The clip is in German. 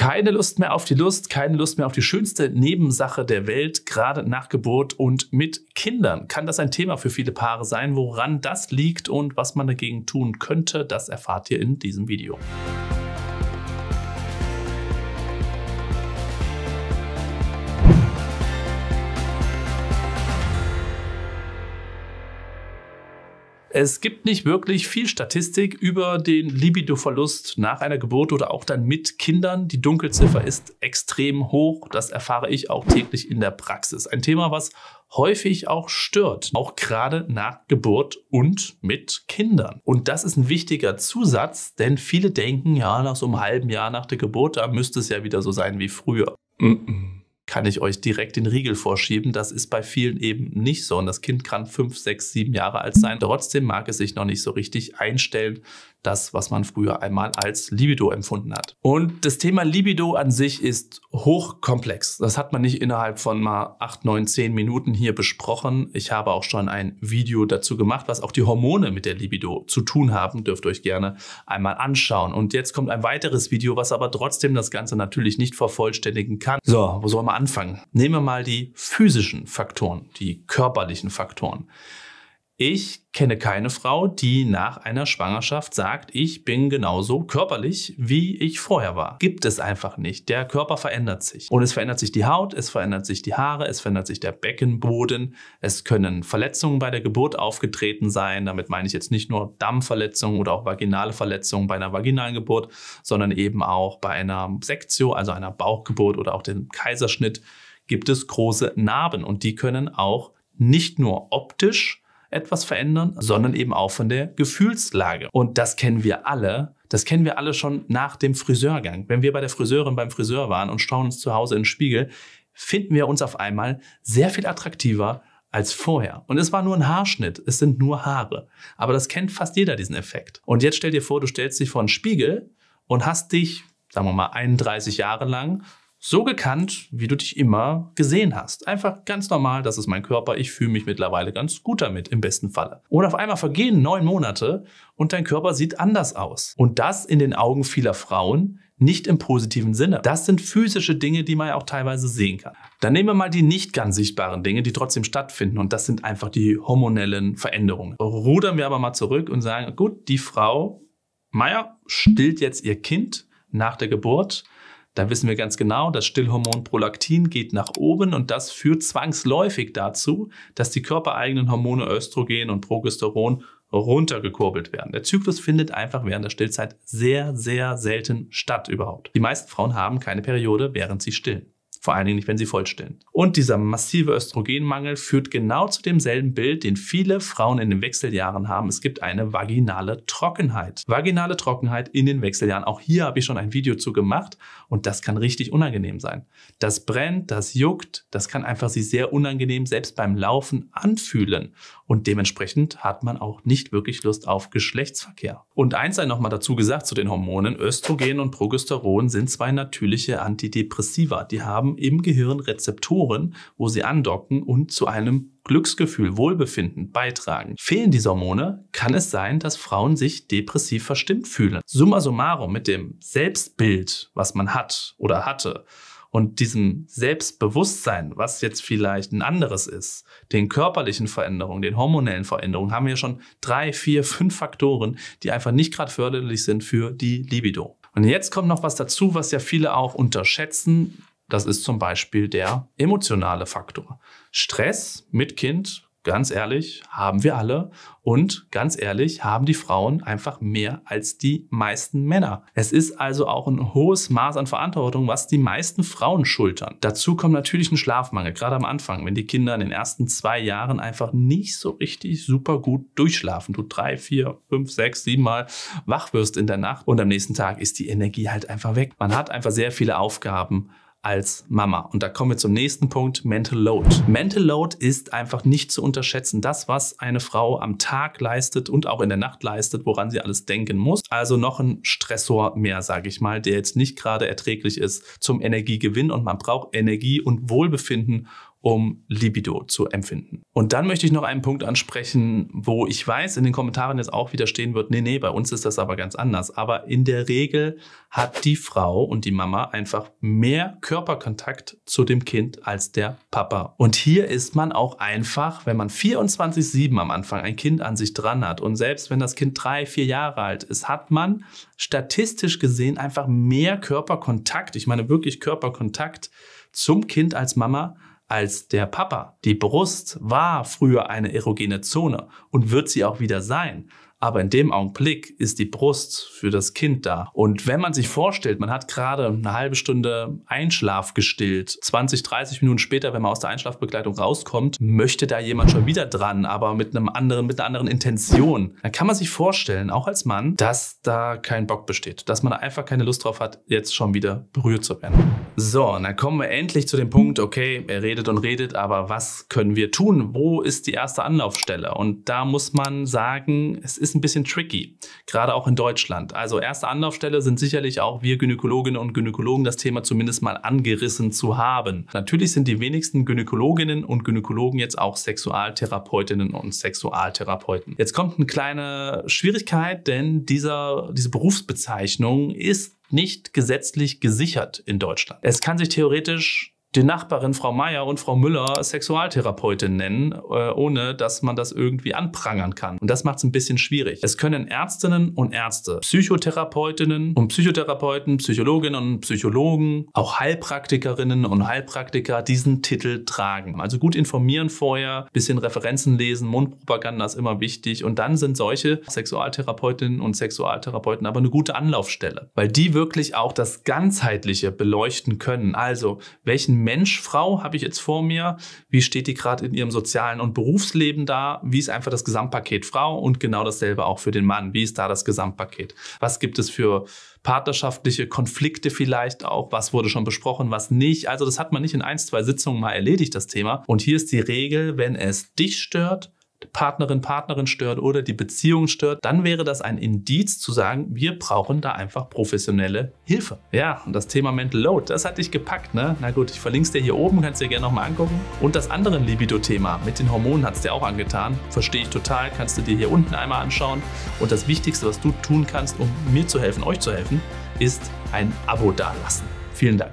keine Lust mehr auf die Lust, keine Lust mehr auf die schönste Nebensache der Welt, gerade nach Geburt und mit Kindern. Kann das ein Thema für viele Paare sein? Woran das liegt und was man dagegen tun könnte, das erfahrt ihr in diesem Video. Es gibt nicht wirklich viel Statistik über den Libidoverlust nach einer Geburt oder auch dann mit Kindern. Die Dunkelziffer ist extrem hoch. Das erfahre ich auch täglich in der Praxis. Ein Thema, was häufig auch stört, auch gerade nach Geburt und mit Kindern. Und das ist ein wichtiger Zusatz, denn viele denken, ja, nach so einem halben Jahr nach der Geburt, da müsste es ja wieder so sein wie früher. Mm -mm kann ich euch direkt den Riegel vorschieben. Das ist bei vielen eben nicht so. Und das Kind kann fünf, sechs, sieben Jahre alt sein. Trotzdem mag es sich noch nicht so richtig einstellen, das, was man früher einmal als Libido empfunden hat. Und das Thema Libido an sich ist hochkomplex. Das hat man nicht innerhalb von mal 8, 9, 10 Minuten hier besprochen. Ich habe auch schon ein Video dazu gemacht, was auch die Hormone mit der Libido zu tun haben. Dürft ihr euch gerne einmal anschauen. Und jetzt kommt ein weiteres Video, was aber trotzdem das Ganze natürlich nicht vervollständigen kann. So, wo soll man anfangen? Nehmen wir mal die physischen Faktoren, die körperlichen Faktoren. Ich kenne keine Frau, die nach einer Schwangerschaft sagt, ich bin genauso körperlich, wie ich vorher war. Gibt es einfach nicht. Der Körper verändert sich. Und es verändert sich die Haut, es verändert sich die Haare, es verändert sich der Beckenboden, es können Verletzungen bei der Geburt aufgetreten sein. Damit meine ich jetzt nicht nur Dammverletzungen oder auch vaginale Verletzungen bei einer vaginalen Geburt, sondern eben auch bei einer Sektio, also einer Bauchgeburt oder auch dem Kaiserschnitt gibt es große Narben und die können auch nicht nur optisch, etwas verändern, sondern eben auch von der Gefühlslage. Und das kennen wir alle. Das kennen wir alle schon nach dem Friseurgang. Wenn wir bei der Friseurin beim Friseur waren und schauen uns zu Hause in den Spiegel, finden wir uns auf einmal sehr viel attraktiver als vorher. Und es war nur ein Haarschnitt, es sind nur Haare. Aber das kennt fast jeder, diesen Effekt. Und jetzt stell dir vor, du stellst dich vor einen Spiegel und hast dich, sagen wir mal, 31 Jahre lang so gekannt, wie du dich immer gesehen hast. Einfach ganz normal, das ist mein Körper, ich fühle mich mittlerweile ganz gut damit, im besten Falle. Und auf einmal vergehen neun Monate und dein Körper sieht anders aus. Und das in den Augen vieler Frauen, nicht im positiven Sinne. Das sind physische Dinge, die man ja auch teilweise sehen kann. Dann nehmen wir mal die nicht ganz sichtbaren Dinge, die trotzdem stattfinden. Und das sind einfach die hormonellen Veränderungen. Rudern wir aber mal zurück und sagen, gut, die Frau Meier stillt jetzt ihr Kind nach der Geburt da wissen wir ganz genau, das Stillhormon Prolaktin geht nach oben und das führt zwangsläufig dazu, dass die körpereigenen Hormone Östrogen und Progesteron runtergekurbelt werden. Der Zyklus findet einfach während der Stillzeit sehr, sehr selten statt überhaupt. Die meisten Frauen haben keine Periode, während sie stillen vor allen Dingen nicht, wenn sie voll stillen. Und dieser massive Östrogenmangel führt genau zu demselben Bild, den viele Frauen in den Wechseljahren haben. Es gibt eine vaginale Trockenheit. Vaginale Trockenheit in den Wechseljahren. Auch hier habe ich schon ein Video zu gemacht und das kann richtig unangenehm sein. Das brennt, das juckt, das kann einfach sich sehr unangenehm selbst beim Laufen anfühlen und dementsprechend hat man auch nicht wirklich Lust auf Geschlechtsverkehr. Und eins sei nochmal dazu gesagt zu den Hormonen. Östrogen und Progesteron sind zwei natürliche Antidepressiva. Die haben haben im Gehirn Rezeptoren, wo sie andocken und zu einem Glücksgefühl, Wohlbefinden beitragen. Fehlen diese Hormone, kann es sein, dass Frauen sich depressiv verstimmt fühlen. Summa summarum mit dem Selbstbild, was man hat oder hatte, und diesem Selbstbewusstsein, was jetzt vielleicht ein anderes ist, den körperlichen Veränderungen, den hormonellen Veränderungen, haben wir schon drei, vier, fünf Faktoren, die einfach nicht gerade förderlich sind für die Libido. Und jetzt kommt noch was dazu, was ja viele auch unterschätzen, das ist zum Beispiel der emotionale Faktor. Stress mit Kind, ganz ehrlich, haben wir alle. Und ganz ehrlich, haben die Frauen einfach mehr als die meisten Männer. Es ist also auch ein hohes Maß an Verantwortung, was die meisten Frauen schultern. Dazu kommt natürlich ein Schlafmangel, gerade am Anfang, wenn die Kinder in den ersten zwei Jahren einfach nicht so richtig super gut durchschlafen. Du drei, vier, fünf, sechs, sieben Mal wach wirst in der Nacht und am nächsten Tag ist die Energie halt einfach weg. Man hat einfach sehr viele Aufgaben als Mama. Und da kommen wir zum nächsten Punkt, Mental Load. Mental Load ist einfach nicht zu unterschätzen. Das, was eine Frau am Tag leistet und auch in der Nacht leistet, woran sie alles denken muss. Also noch ein Stressor mehr, sage ich mal, der jetzt nicht gerade erträglich ist zum Energiegewinn. Und man braucht Energie und Wohlbefinden, um Libido zu empfinden. Und dann möchte ich noch einen Punkt ansprechen, wo ich weiß, in den Kommentaren jetzt auch wieder stehen wird, nee, nee, bei uns ist das aber ganz anders. Aber in der Regel hat die Frau und die Mama einfach mehr Körperkontakt zu dem Kind als der Papa. Und hier ist man auch einfach, wenn man 24-7 am Anfang ein Kind an sich dran hat und selbst wenn das Kind drei, vier Jahre alt ist, hat man statistisch gesehen einfach mehr Körperkontakt, ich meine wirklich Körperkontakt zum Kind als Mama als der Papa. Die Brust war früher eine erogene Zone und wird sie auch wieder sein. Aber in dem Augenblick ist die Brust für das Kind da. Und wenn man sich vorstellt, man hat gerade eine halbe Stunde Einschlaf gestillt, 20, 30 Minuten später, wenn man aus der Einschlafbegleitung rauskommt, möchte da jemand schon wieder dran, aber mit einem anderen, mit einer anderen Intention, dann kann man sich vorstellen, auch als Mann, dass da kein Bock besteht, dass man da einfach keine Lust drauf hat, jetzt schon wieder berührt zu werden. So, und dann kommen wir endlich zu dem Punkt, okay, er redet und redet, aber was können wir tun? Wo ist die erste Anlaufstelle? Und da muss man sagen, es ist ist ein bisschen tricky, gerade auch in Deutschland. Also erste Anlaufstelle sind sicherlich auch wir Gynäkologinnen und Gynäkologen, das Thema zumindest mal angerissen zu haben. Natürlich sind die wenigsten Gynäkologinnen und Gynäkologen jetzt auch Sexualtherapeutinnen und Sexualtherapeuten. Jetzt kommt eine kleine Schwierigkeit, denn dieser, diese Berufsbezeichnung ist nicht gesetzlich gesichert in Deutschland. Es kann sich theoretisch die Nachbarin Frau Meier und Frau Müller Sexualtherapeutin nennen, äh, ohne dass man das irgendwie anprangern kann. Und das macht es ein bisschen schwierig. Es können Ärztinnen und Ärzte, Psychotherapeutinnen und Psychotherapeuten, Psychologinnen und Psychologen, auch Heilpraktikerinnen und Heilpraktiker diesen Titel tragen. Also gut informieren vorher, bisschen Referenzen lesen, Mundpropaganda ist immer wichtig. Und dann sind solche Sexualtherapeutinnen und Sexualtherapeuten aber eine gute Anlaufstelle, weil die wirklich auch das Ganzheitliche beleuchten können. Also welchen Mensch, Frau habe ich jetzt vor mir? Wie steht die gerade in ihrem sozialen und Berufsleben da? Wie ist einfach das Gesamtpaket Frau? Und genau dasselbe auch für den Mann. Wie ist da das Gesamtpaket? Was gibt es für partnerschaftliche Konflikte vielleicht auch? Was wurde schon besprochen, was nicht? Also das hat man nicht in ein, zwei Sitzungen mal erledigt, das Thema. Und hier ist die Regel, wenn es dich stört, Partnerin, Partnerin stört oder die Beziehung stört, dann wäre das ein Indiz zu sagen, wir brauchen da einfach professionelle Hilfe. Ja, und das Thema Mental Load, das hat dich gepackt, ne? Na gut, ich verlinke es dir hier oben, kannst dir gerne nochmal angucken. Und das andere Libido-Thema mit den Hormonen hat es dir auch angetan. Verstehe ich total, kannst du dir hier unten einmal anschauen. Und das Wichtigste, was du tun kannst, um mir zu helfen, euch zu helfen, ist ein Abo dalassen. Vielen Dank.